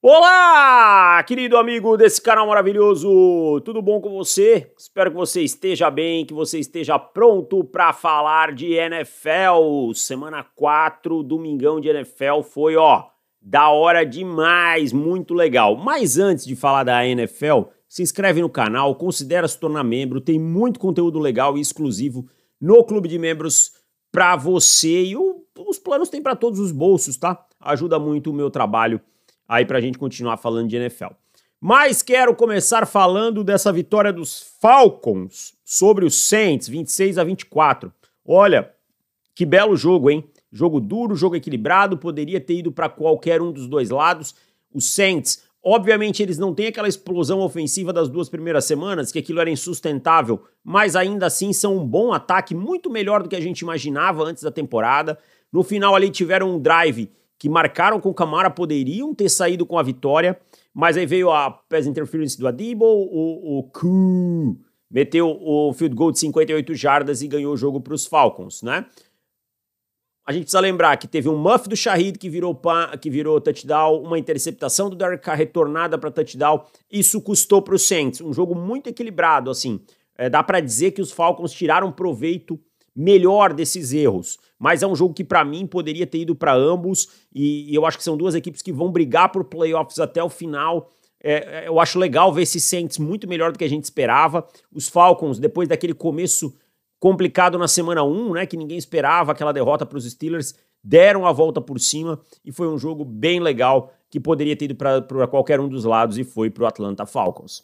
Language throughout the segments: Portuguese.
Olá, querido amigo desse canal maravilhoso, tudo bom com você? Espero que você esteja bem, que você esteja pronto para falar de NFL. Semana 4, domingão de NFL foi, ó, da hora demais, muito legal. Mas antes de falar da NFL, se inscreve no canal, considera se tornar membro, tem muito conteúdo legal e exclusivo no clube de membros para você e o, os planos tem para todos os bolsos, tá? Ajuda muito o meu trabalho aí para a gente continuar falando de NFL. Mas quero começar falando dessa vitória dos Falcons sobre os Saints, 26 a 24. Olha, que belo jogo, hein? Jogo duro, jogo equilibrado, poderia ter ido para qualquer um dos dois lados. Os Saints, obviamente, eles não têm aquela explosão ofensiva das duas primeiras semanas, que aquilo era insustentável, mas ainda assim são um bom ataque, muito melhor do que a gente imaginava antes da temporada. No final ali tiveram um drive que marcaram com o Camara poderiam ter saído com a vitória, mas aí veio a pass interference do Adibo, o, o meteu o field goal de 58 jardas e ganhou o jogo para os Falcons, né? A gente precisa lembrar que teve um muff do Shahid que virou, que virou touchdown, uma interceptação do Derek Carr retornada para touchdown. Isso custou para os Saints. Um jogo muito equilibrado, assim. É, dá para dizer que os Falcons tiraram proveito melhor desses erros. Mas é um jogo que, para mim, poderia ter ido para ambos. E, e, eu acho que são duas equipes que vão brigar por playoffs até o final. É, é, eu acho legal ver esses Saints muito melhor do que a gente esperava. Os Falcons, depois daquele começo complicado na semana 1, né, que ninguém esperava aquela derrota para os Steelers, deram a volta por cima e foi um jogo bem legal que poderia ter ido para qualquer um dos lados e foi para o Atlanta Falcons.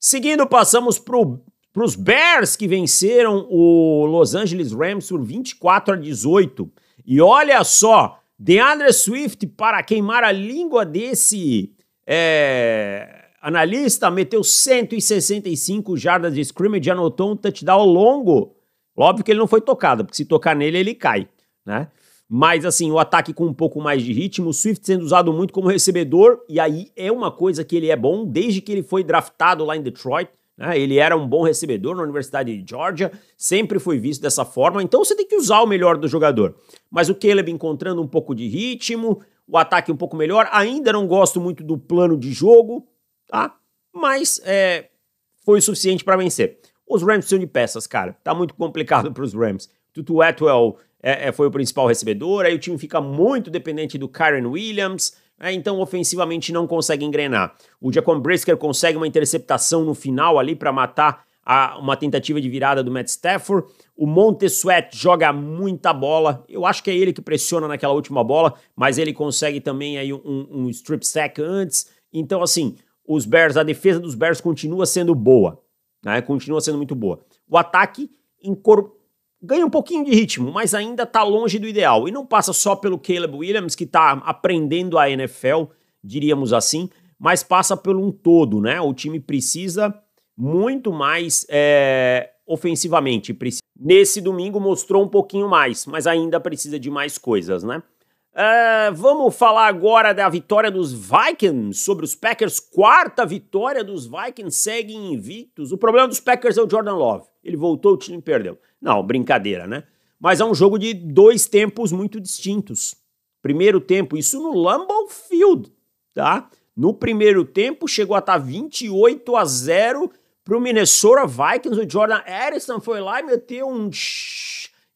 Seguindo, passamos para o para os Bears que venceram o Los Angeles Rams por 24 a 18. E olha só, DeAndre Swift, para queimar a língua desse é, analista, meteu 165 jardas de scrimmage, anotou um touchdown longo. Óbvio que ele não foi tocado, porque se tocar nele, ele cai, né? Mas assim, o ataque com um pouco mais de ritmo, o Swift sendo usado muito como recebedor, e aí é uma coisa que ele é bom desde que ele foi draftado lá em Detroit né? Ele era um bom recebedor na Universidade de Georgia, sempre foi visto dessa forma, então você tem que usar o melhor do jogador. Mas o Caleb encontrando um pouco de ritmo, o ataque um pouco melhor, ainda não gosto muito do plano de jogo, tá? Mas é, foi o suficiente para vencer. Os Rams são de peças, cara. Tá muito complicado para os Rams. Tutu Atwell é, é, foi o principal recebedor, aí o time fica muito dependente do Kyron Williams, né? então ofensivamente não consegue engrenar. O Jacob Brisker consegue uma interceptação no final ali para matar a, uma tentativa de virada do Matt Stafford. O Monte Sweat joga muita bola. Eu acho que é ele que pressiona naquela última bola, mas ele consegue também aí um, um strip sack antes. Então, assim, os Bears, a defesa dos Bears continua sendo boa, né? Continua sendo muito boa. O ataque incorporou ganha um pouquinho de ritmo, mas ainda está longe do ideal. E não passa só pelo Caleb Williams, que está aprendendo a NFL, diríamos assim, mas passa pelo um todo, né? O time precisa muito mais é, ofensivamente. Nesse domingo mostrou um pouquinho mais, mas ainda precisa de mais coisas, né? Uh, vamos falar agora da vitória dos Vikings sobre os Packers. Quarta vitória dos Vikings, seguem invictos. O problema dos Packers é o Jordan Love. Ele voltou, o time perdeu. Não, brincadeira, né? Mas é um jogo de dois tempos muito distintos. Primeiro tempo, isso no Lambeau Field, tá? No primeiro tempo, chegou a tá estar 28 a 0 para o Minnesota Vikings. O Jordan Addison foi lá e meteu um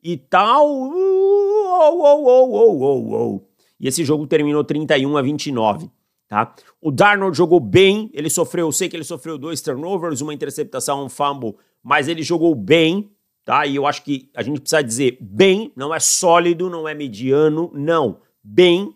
e tal. Uh, uh, uh, e esse jogo terminou 31 a 29. Tá? O Darnold jogou bem, ele sofreu, sei que ele sofreu dois turnovers, uma interceptação, um fumble, mas ele jogou bem, tá? E eu acho que a gente precisa dizer bem, não é sólido, não é mediano, não, bem,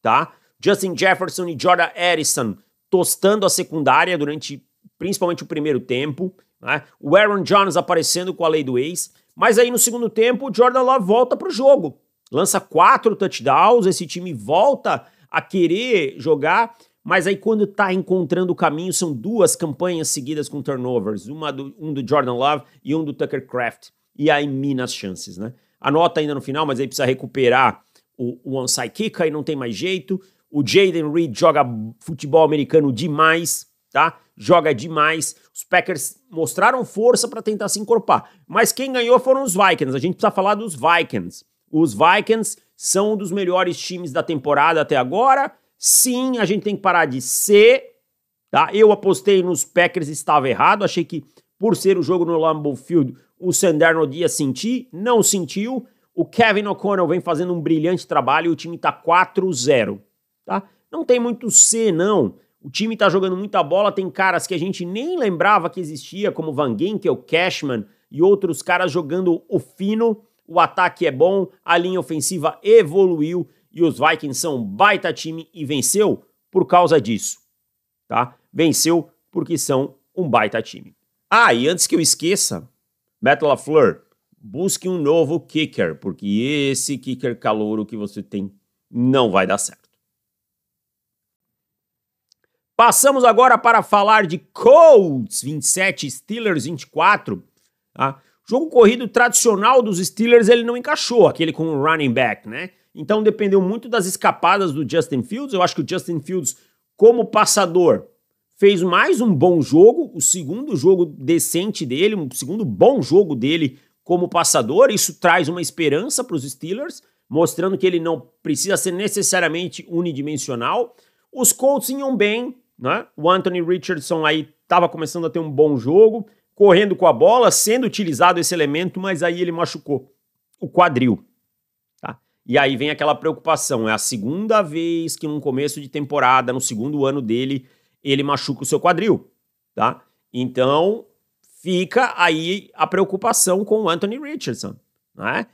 tá? Justin Jefferson e Jordan Harrison tostando a secundária durante principalmente o primeiro tempo. Né? O Aaron Jones aparecendo com a lei do ex. Mas aí no segundo tempo, o Jordan Love volta para o jogo. Lança quatro touchdowns, esse time volta a querer jogar, mas aí quando está encontrando o caminho, são duas campanhas seguidas com turnovers, uma do, um do Jordan Love e um do Tucker Craft, e aí mina as chances, né? Anota ainda no final, mas aí precisa recuperar o, o onside kick, aí não tem mais jeito. O Jaden Reed joga futebol americano demais, tá? joga demais. Os Packers mostraram força para tentar se encorpar. Mas quem ganhou foram os Vikings. A gente precisa falar dos Vikings. Os Vikings são um dos melhores times da temporada até agora. Sim, a gente tem que parar de ser. Tá? Eu apostei nos Packers, estava errado. Achei que por ser o jogo no Lambeau Field, o Sandarno ia sentir. Não sentiu. O Kevin O'Connell vem fazendo um brilhante trabalho e o time está 4-0. Tá? Não tem muito C, não. O time está jogando muita bola, tem caras que a gente nem lembrava que existia, como Van Ginkel, Cashman e outros caras jogando o fino. O ataque é bom, a linha ofensiva evoluiu e os Vikings são um baita time e venceu por causa disso, tá? Venceu porque são um baita time. Ah, e antes que eu esqueça, Metal Fleur, busque um novo kicker, porque esse kicker calouro que você tem não vai dar certo. Passamos agora para falar de Colts 27, Steelers 24. Tá? Jogo corrido tradicional dos Steelers ele não encaixou, aquele com o running back, né? Então dependeu muito das escapadas do Justin Fields. Eu acho que o Justin Fields, como passador, fez mais um bom jogo, o segundo jogo decente dele, um segundo bom jogo dele como passador. Isso traz uma esperança para os Steelers, mostrando que ele não precisa ser necessariamente unidimensional. Os Colts iam bem, né? O Anthony Richardson aí estava começando a ter um bom jogo, correndo com a bola, sendo utilizado esse elemento, mas aí ele machucou o quadril. Tá? E aí vem aquela preocupação: é a segunda vez que, num começo de temporada, no segundo ano dele, ele machuca o seu quadril. Tá? Então fica aí a preocupação com o Anthony Richardson. Né?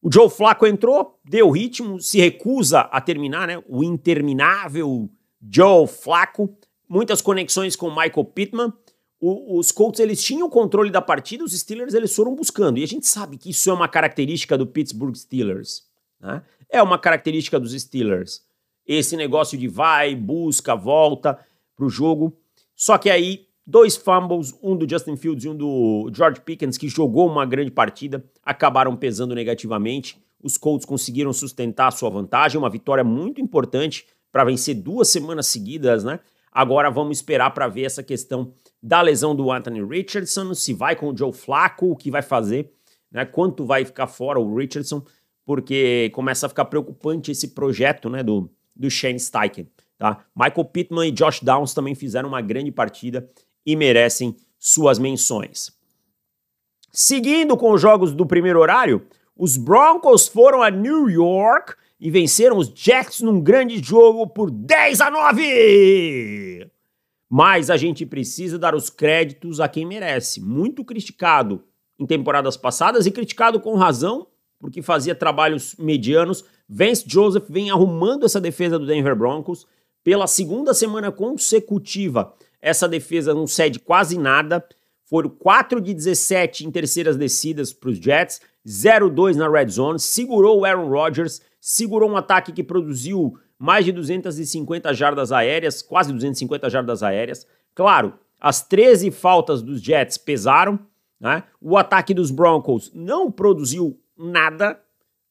O Joe Flacco entrou, deu ritmo, se recusa a terminar, né? O interminável Joe Flacco, muitas conexões com Michael Pittman. O, os Colts eles tinham o controle da partida, os Steelers eles foram buscando. E a gente sabe que isso é uma característica do Pittsburgh Steelers. Né? É uma característica dos Steelers. Esse negócio de vai, busca, volta para o jogo. Só que aí, dois fumbles, um do Justin Fields e um do George Pickens, que jogou uma grande partida, acabaram pesando negativamente. Os Colts conseguiram sustentar a sua vantagem, uma vitória muito importante para vencer duas semanas seguidas, né? Agora vamos esperar para ver essa questão da lesão do Anthony Richardson, se vai com o Joe Flacco, o que vai fazer, né? Quanto vai ficar fora o Richardson, porque começa a ficar preocupante esse projeto, né, do, do Shane Steichen, tá? Michael Pittman e Josh Downs também fizeram uma grande partida e merecem suas menções. Seguindo com os jogos do primeiro horário, os Broncos foram a New York e venceram os Jacks num grande jogo por 10 a 9. Mas a gente precisa dar os créditos a quem merece. Muito criticado em temporadas passadas e criticado com razão, porque fazia trabalhos medianos. Vance Joseph vem arrumando essa defesa do Denver Broncos pela segunda semana consecutiva. Essa defesa não cede quase nada. Foram 4 de 17 em terceiras descidas para os Jets, 0-2 na red zone, segurou o Aaron Rodgers segurou um ataque que produziu mais de 250 jardas aéreas, quase 250 jardas aéreas. Claro, as 13 faltas dos Jets pesaram, né? O ataque dos Broncos não produziu nada,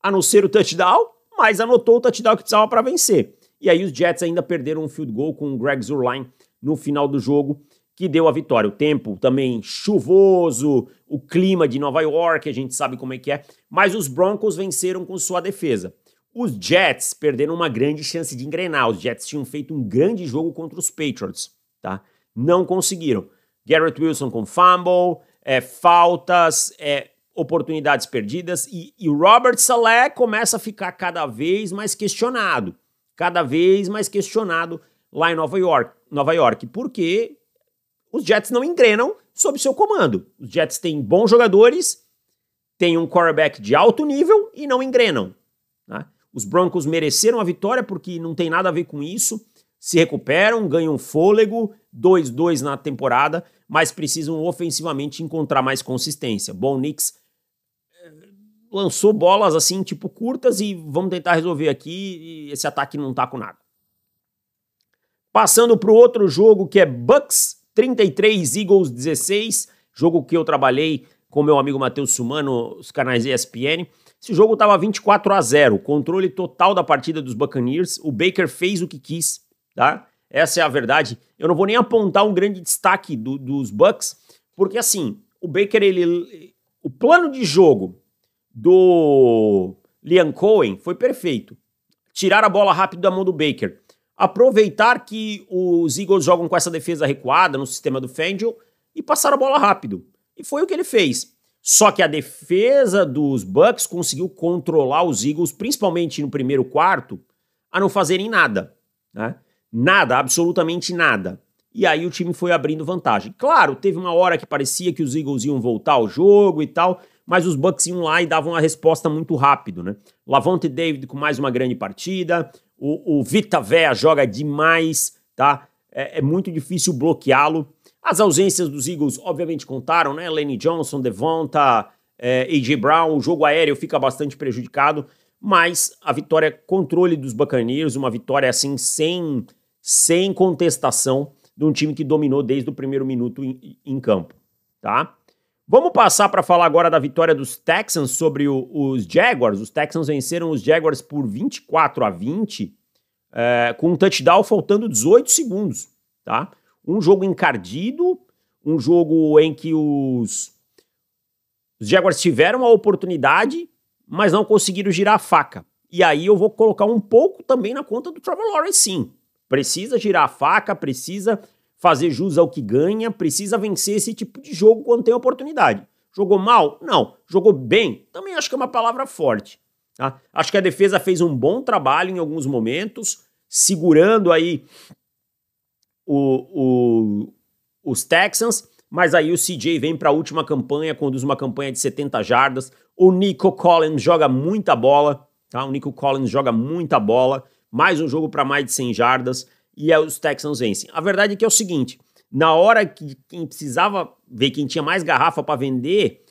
a não ser o touchdown, mas anotou o touchdown que precisava para vencer. E aí os Jets ainda perderam um field goal com o Greg Zurline no final do jogo, que deu a vitória. O tempo também chuvoso, o clima de Nova York, a gente sabe como é que é, mas os Broncos venceram com sua defesa. Os Jets perderam uma grande chance de engrenar. Os Jets tinham feito um grande jogo contra os Patriots, tá? Não conseguiram. Garrett Wilson com fumble, é, faltas, é, oportunidades perdidas e, e Robert Saleh começa a ficar cada vez mais questionado, cada vez mais questionado lá em Nova York, Nova York, porque os Jets não engrenam sob seu comando. Os Jets têm bons jogadores, têm um quarterback de alto nível e não engrenam. Tá? Os Broncos mereceram a vitória porque não tem nada a ver com isso. Se recuperam, ganham fôlego, 2-2 na temporada, mas precisam ofensivamente encontrar mais consistência. Bom, Knicks eh, lançou bolas assim, tipo curtas e vamos tentar resolver aqui. esse ataque não tá com nada. Passando para o outro jogo que é Bucks 33, Eagles 16, jogo que eu trabalhei com meu amigo Matheus Sumano, os canais ESPN. Esse jogo estava 24 a 0, controle total da partida dos Buccaneers. O Baker fez o que quis, tá? Essa é a verdade. Eu não vou nem apontar um grande destaque do, dos Bucks, porque assim, o Baker ele o plano de jogo do Liam Cohen foi perfeito. Tirar a bola rápido da mão do Baker, aproveitar que os Eagles jogam com essa defesa recuada no sistema do Fangio e passar a bola rápido. E foi o que ele fez. Só que a defesa dos Bucks conseguiu controlar os Eagles, principalmente no primeiro quarto, a não fazerem nada. Né? Nada, absolutamente nada. E aí o time foi abrindo vantagem. Claro, teve uma hora que parecia que os Eagles iam voltar ao jogo e tal, mas os Bucks iam lá e davam a resposta muito rápido, né? Lavonte David com mais uma grande partida, o, o Vita Vea joga demais, tá? É, é muito difícil bloqueá-lo. As ausências dos Eagles, obviamente, contaram, né? Lenny Johnson, Devonta, eh, A.J. Brown, o jogo aéreo fica bastante prejudicado, mas a vitória, controle dos Buccaneers, uma vitória assim sem, sem contestação de um time que dominou desde o primeiro minuto em, em campo, tá? Vamos passar para falar agora da vitória dos Texans sobre o, os Jaguars. Os Texans venceram os Jaguars por 24 a 20, é, eh, com um touchdown faltando 18 segundos, tá? Um jogo encardido, um jogo em que os, os Jaguars tiveram a oportunidade, mas não conseguiram girar a faca. E aí eu vou colocar um pouco também na conta do Trevor Lawrence, sim. Precisa girar a faca, precisa fazer jus ao que ganha, precisa vencer esse tipo de jogo quando tem oportunidade. Jogou mal? Não. Jogou bem? Também acho que é uma palavra forte. Tá? Acho que a defesa fez um bom trabalho em alguns momentos, segurando aí o, o, os Texans, mas aí o CJ vem para a última campanha, conduz uma campanha de 70 jardas. O Nico Collins joga muita bola, tá? O Nico Collins joga muita bola, mais um jogo para mais de 100 jardas e é, os Texans vencem. A verdade é que é o seguinte, na hora que quem precisava ver quem tinha mais garrafa para vender,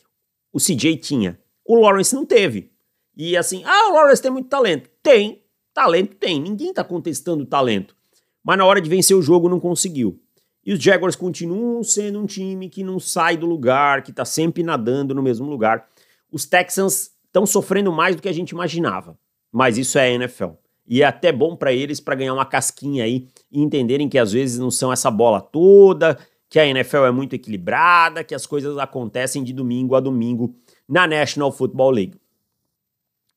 o CJ tinha. O Lawrence não teve. E assim, ah, o Lawrence tem muito talento. Tem, talento tem. Ninguém tá contestando o talento mas na hora de vencer o jogo não conseguiu. E os Jaguars continuam sendo um time que não sai do lugar, que está sempre nadando no mesmo lugar. Os Texans estão sofrendo mais do que a gente imaginava, mas isso é NFL. E é até bom para eles para ganhar uma casquinha aí e entenderem que às vezes não são essa bola toda, que a NFL é muito equilibrada, que as coisas acontecem de domingo a domingo na National Football League.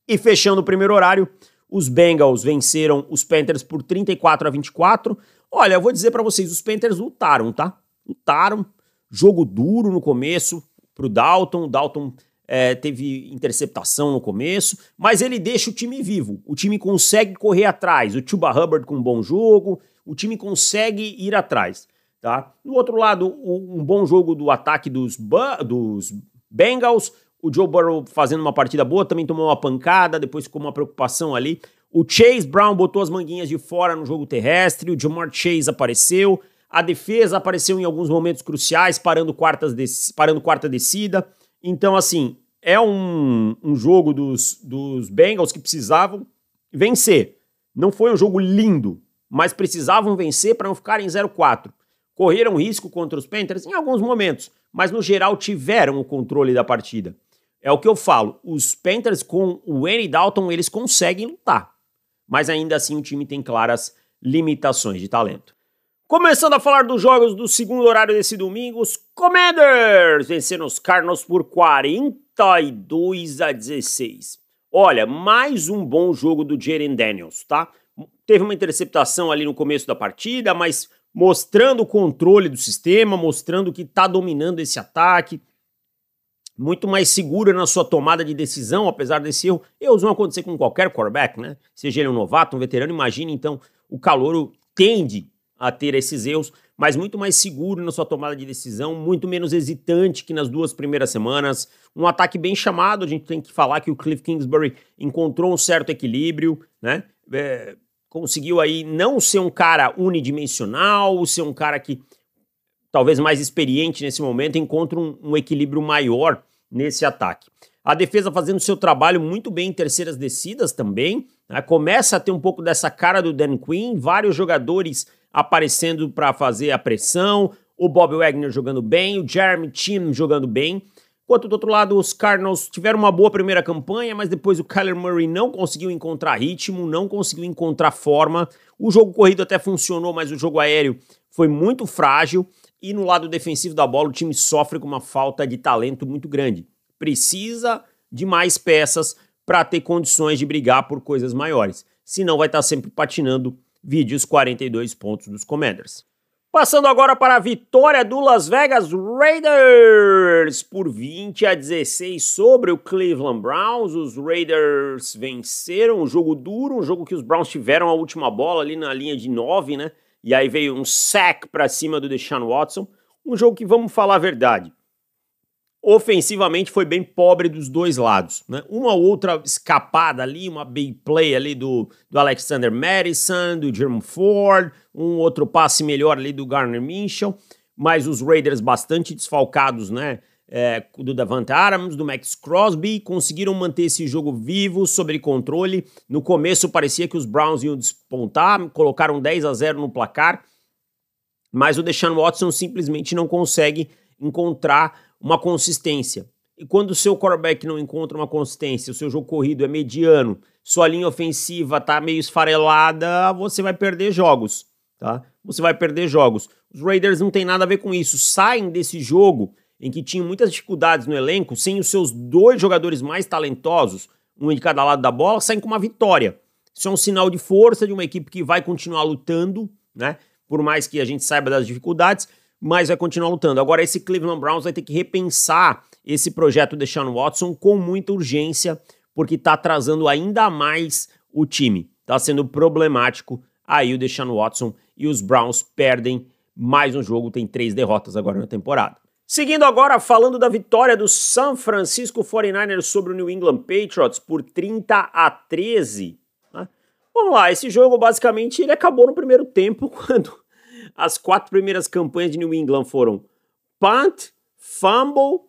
E fechando o primeiro horário, os Bengals venceram os Panthers por 34 a 24. Olha, eu vou dizer para vocês, os Panthers lutaram, tá? Lutaram. Jogo duro no começo pro Dalton. O Dalton é, teve interceptação no começo, mas ele deixa o time vivo. O time consegue correr atrás. O Tuba Hubbard com um bom jogo, o time consegue ir atrás. Tá? No outro lado, um bom jogo do ataque dos, dos Bengals, o Joe Burrow fazendo uma partida boa, também tomou uma pancada, depois ficou uma preocupação ali. O Chase Brown botou as manguinhas de fora no jogo terrestre, o Jamar Chase apareceu, a defesa apareceu em alguns momentos cruciais, parando, quartas de, parando quarta descida. Então, assim, é um, um jogo dos, dos Bengals que precisavam vencer. Não foi um jogo lindo, mas precisavam vencer para não ficarem 0-4. Correram risco contra os Panthers em alguns momentos, mas no geral tiveram o controle da partida. É o que eu falo, os Panthers com o Andy Dalton, eles conseguem lutar. Mas ainda assim o time tem claras limitações de talento. Começando a falar dos jogos do segundo horário desse domingo, os Commanders venceram os Cardinals por 42 a 16. Olha, mais um bom jogo do Jaren Daniels, tá? Teve uma interceptação ali no começo da partida, mas mostrando o controle do sistema, mostrando que tá dominando esse ataque, muito mais segura na sua tomada de decisão, apesar desse erro. Erros vão acontecer com qualquer quarterback, né? Seja ele um novato, um veterano, imagine então o calouro tende a ter esses erros, mas muito mais seguro na sua tomada de decisão, muito menos hesitante que nas duas primeiras semanas. Um ataque bem chamado, a gente tem que falar que o Cliff Kingsbury encontrou um certo equilíbrio, né? É, conseguiu aí não ser um cara unidimensional, ser um cara que talvez mais experiente nesse momento, encontra um, um equilíbrio maior nesse ataque. A defesa fazendo seu trabalho muito bem em terceiras descidas também. Né? Começa a ter um pouco dessa cara do Dan Quinn, vários jogadores aparecendo para fazer a pressão, o Bob Wagner jogando bem, o Jeremy Tim jogando bem. Enquanto do outro lado, os Cardinals tiveram uma boa primeira campanha, mas depois o Kyler Murray não conseguiu encontrar ritmo, não conseguiu encontrar forma. O jogo corrido até funcionou, mas o jogo aéreo foi muito frágil. E no lado defensivo da bola, o time sofre com uma falta de talento muito grande. Precisa de mais peças para ter condições de brigar por coisas maiores. Senão vai estar tá sempre patinando vídeos 42 pontos dos Commanders. Passando agora para a vitória do Las Vegas Raiders por 20 a 16 sobre o Cleveland Browns. Os Raiders venceram um jogo duro, um jogo que os Browns tiveram a última bola ali na linha de 9, né? E aí veio um sack para cima do Deshaun Watson. Um jogo que, vamos falar a verdade, ofensivamente foi bem pobre dos dois lados. Né? Uma outra escapada ali, uma big play ali do, do Alexander Madison, do Jerome Ford, um outro passe melhor ali do Garner Minchel, mas os Raiders bastante desfalcados, né? é, do Davante Adams, do Max Crosby, conseguiram manter esse jogo vivo, sob controle. No começo parecia que os Browns iam despontar, colocaram 10 a 0 no placar, mas o Deshaun Watson simplesmente não consegue encontrar uma consistência. E quando o seu quarterback não encontra uma consistência, o seu jogo corrido é mediano, sua linha ofensiva tá meio esfarelada, você vai perder jogos, tá? Você vai perder jogos. Os Raiders não tem nada a ver com isso, saem desse jogo em que tinha muitas dificuldades no elenco, sem os seus dois jogadores mais talentosos, um de cada lado da bola, saem com uma vitória. Isso é um sinal de força de uma equipe que vai continuar lutando, né? Por mais que a gente saiba das dificuldades, mas vai continuar lutando. Agora, esse Cleveland Browns vai ter que repensar esse projeto de Sean Watson com muita urgência, porque está atrasando ainda mais o time. Está sendo problemático aí o Deshaun Watson e os Browns perdem mais um jogo, tem três derrotas agora na temporada. Seguindo agora falando da vitória do San Francisco 49ers sobre o New England Patriots por 30 a 13. Né? Vamos lá, esse jogo basicamente ele acabou no primeiro tempo quando as quatro primeiras campanhas de New England foram punt, fumble,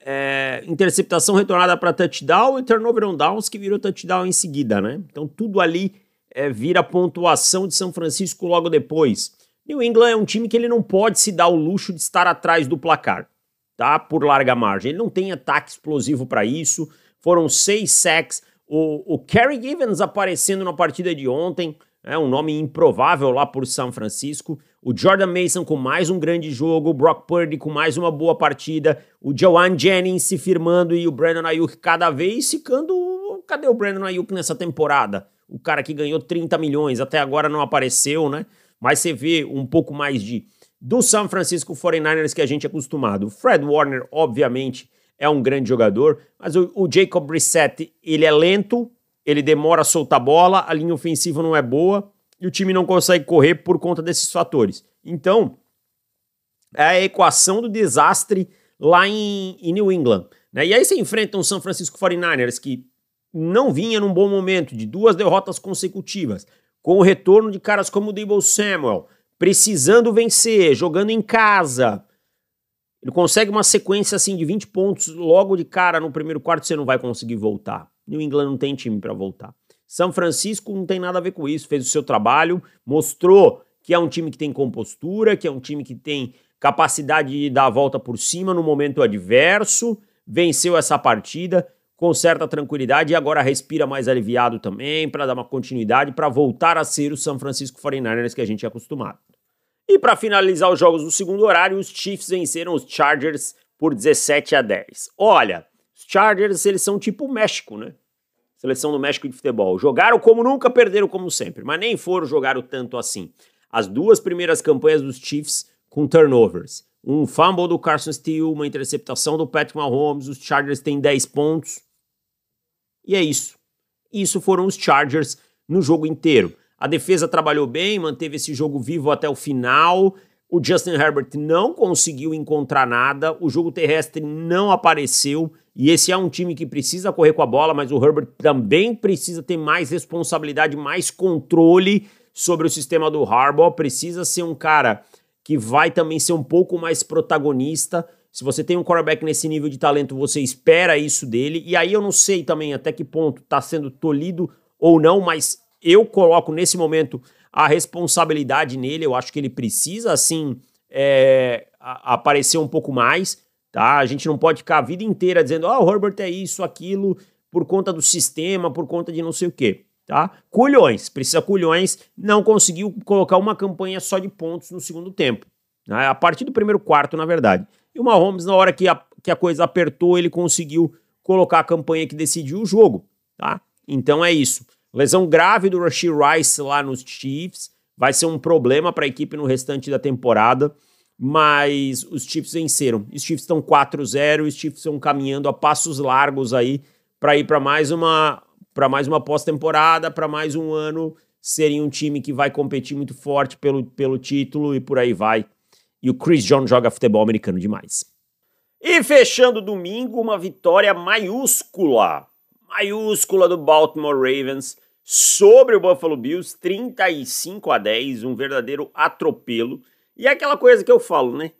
é, interceptação retornada para touchdown e turnover on downs que virou touchdown em seguida, né? Então tudo ali é, vira pontuação de São Francisco logo depois. New England é um time que ele não pode se dar o luxo de estar atrás do placar, tá? Por larga margem. Ele não tem ataque explosivo para isso. Foram seis sacks. O, o Kerry Givens aparecendo na partida de ontem, é um nome improvável lá por São Francisco. O Jordan Mason com mais um grande jogo, o Brock Purdy com mais uma boa partida, o Joanne Jennings se firmando e o Brandon Ayuk cada vez ficando. Cadê o Brandon Ayuk nessa temporada? O cara que ganhou 30 milhões, até agora não apareceu, né? mas você vê um pouco mais de do San Francisco 49ers que a gente é acostumado. O Fred Warner, obviamente, é um grande jogador, mas o, o Jacob Brissett, ele é lento, ele demora a soltar a bola, a linha ofensiva não é boa e o time não consegue correr por conta desses fatores. Então, é a equação do desastre lá em, em New England. Né? E aí você enfrenta um San Francisco 49ers que não vinha num bom momento, de duas derrotas consecutivas com o retorno de caras como o Debo Samuel, precisando vencer, jogando em casa. Ele consegue uma sequência assim de 20 pontos logo de cara no primeiro quarto, você não vai conseguir voltar. New England não tem time para voltar. São Francisco não tem nada a ver com isso, fez o seu trabalho, mostrou que é um time que tem compostura, que é um time que tem capacidade de dar a volta por cima no momento adverso, venceu essa partida com certa tranquilidade e agora respira mais aliviado também para dar uma continuidade, para voltar a ser o São Francisco 49ers que a gente é acostumado. E para finalizar os jogos do segundo horário, os Chiefs venceram os Chargers por 17 a 10. Olha, os Chargers eles são tipo o México, né? Seleção do México de futebol. Jogaram como nunca, perderam como sempre, mas nem foram jogaram tanto assim. As duas primeiras campanhas dos Chiefs com turnovers. Um fumble do Carson Steele, uma interceptação do Patrick Mahomes, os Chargers têm 10 pontos, e é isso. Isso foram os Chargers no jogo inteiro. A defesa trabalhou bem, manteve esse jogo vivo até o final. O Justin Herbert não conseguiu encontrar nada, o jogo terrestre não apareceu. E esse é um time que precisa correr com a bola, mas o Herbert também precisa ter mais responsabilidade, mais controle sobre o sistema do Harbaugh. Precisa ser um cara que vai também ser um pouco mais protagonista se você tem um quarterback nesse nível de talento, você espera isso dele. E aí eu não sei também até que ponto está sendo tolhido ou não, mas eu coloco nesse momento a responsabilidade nele. Eu acho que ele precisa, assim, é, aparecer um pouco mais, tá? A gente não pode ficar a vida inteira dizendo, ah, o Herbert é isso, aquilo, por conta do sistema, por conta de não sei o quê, tá? Culhões, precisa culhões, não conseguiu colocar uma campanha só de pontos no segundo tempo, né? a partir do primeiro quarto, na verdade. E o Mahomes, na hora que a, que a coisa apertou, ele conseguiu colocar a campanha que decidiu o jogo, tá? Então é isso. Lesão grave do Rasheed Rice lá nos Chiefs vai ser um problema para a equipe no restante da temporada, mas os Chiefs venceram. Os Chiefs estão 4-0, os Chiefs estão caminhando a passos largos aí para ir para mais uma para mais uma pós-temporada, para mais um ano serem um time que vai competir muito forte pelo, pelo título e por aí vai. E o Chris John joga futebol americano demais. E fechando domingo, uma vitória maiúscula, maiúscula do Baltimore Ravens sobre o Buffalo Bills, 35 a 10, um verdadeiro atropelo. E é aquela coisa que eu falo, né?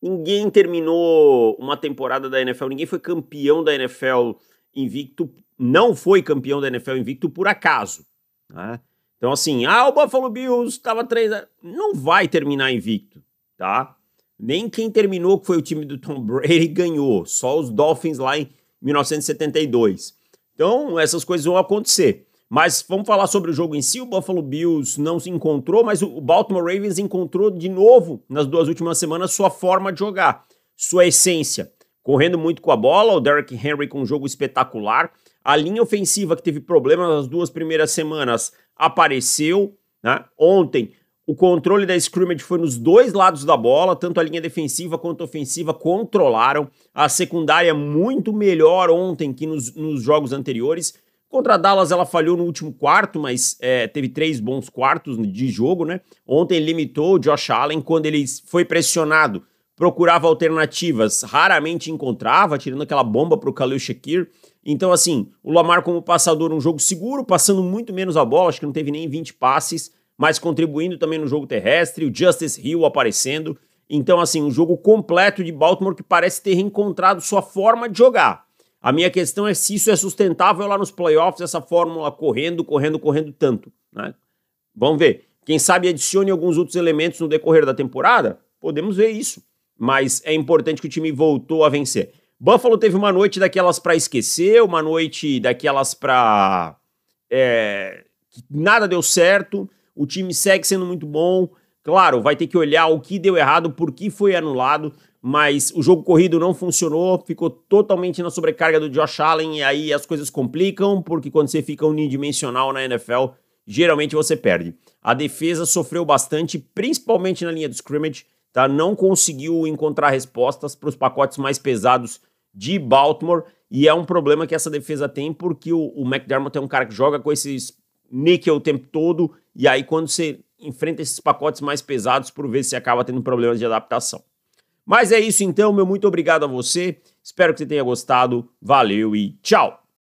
Ninguém terminou uma temporada da NFL, ninguém foi campeão da NFL invicto, não foi campeão da NFL invicto por acaso. Né? Então, assim, ah, o Buffalo Bills estava 3 a... Não vai terminar invicto tá? Nem quem terminou, que foi o time do Tom Brady, ganhou. Só os Dolphins lá em 1972. Então, essas coisas vão acontecer. Mas vamos falar sobre o jogo em si. O Buffalo Bills não se encontrou, mas o Baltimore Ravens encontrou de novo nas duas últimas semanas sua forma de jogar, sua essência. Correndo muito com a bola, o Derrick Henry com um jogo espetacular. A linha ofensiva que teve problemas nas duas primeiras semanas apareceu. Né? Ontem o controle da scrimmage foi nos dois lados da bola, tanto a linha defensiva quanto ofensiva controlaram. A secundária é muito melhor ontem que nos, nos jogos anteriores. Contra a Dallas ela falhou no último quarto, mas é, teve três bons quartos de jogo, né? Ontem limitou o Josh Allen quando ele foi pressionado, procurava alternativas, raramente encontrava, tirando aquela bomba para o Khalil Shakir. Então, assim, o Lamar como passador, um jogo seguro, passando muito menos a bola, acho que não teve nem 20 passes mas contribuindo também no jogo terrestre, o Justice Hill aparecendo. Então, assim, um jogo completo de Baltimore que parece ter reencontrado sua forma de jogar. A minha questão é se isso é sustentável lá nos playoffs, essa fórmula correndo, correndo, correndo tanto. Né? Vamos ver. Quem sabe adicione alguns outros elementos no decorrer da temporada? Podemos ver isso. Mas é importante que o time voltou a vencer. Buffalo teve uma noite daquelas para esquecer, uma noite daquelas para. É, eh, nada deu certo. O time segue sendo muito bom. Claro, vai ter que olhar o que deu errado, por que foi anulado, mas o jogo corrido não funcionou, ficou totalmente na sobrecarga do Josh Allen, e aí as coisas complicam, porque quando você fica unidimensional na NFL, geralmente você perde. A defesa sofreu bastante, principalmente na linha do scrimmage, tá? não conseguiu encontrar respostas para os pacotes mais pesados de Baltimore, e é um problema que essa defesa tem, porque o, o McDermott é um cara que joga com esses níquel o tempo todo, e aí quando você enfrenta esses pacotes mais pesados, por vezes você acaba tendo problemas de adaptação. Mas é isso então, meu muito obrigado a você, espero que você tenha gostado, valeu e tchau!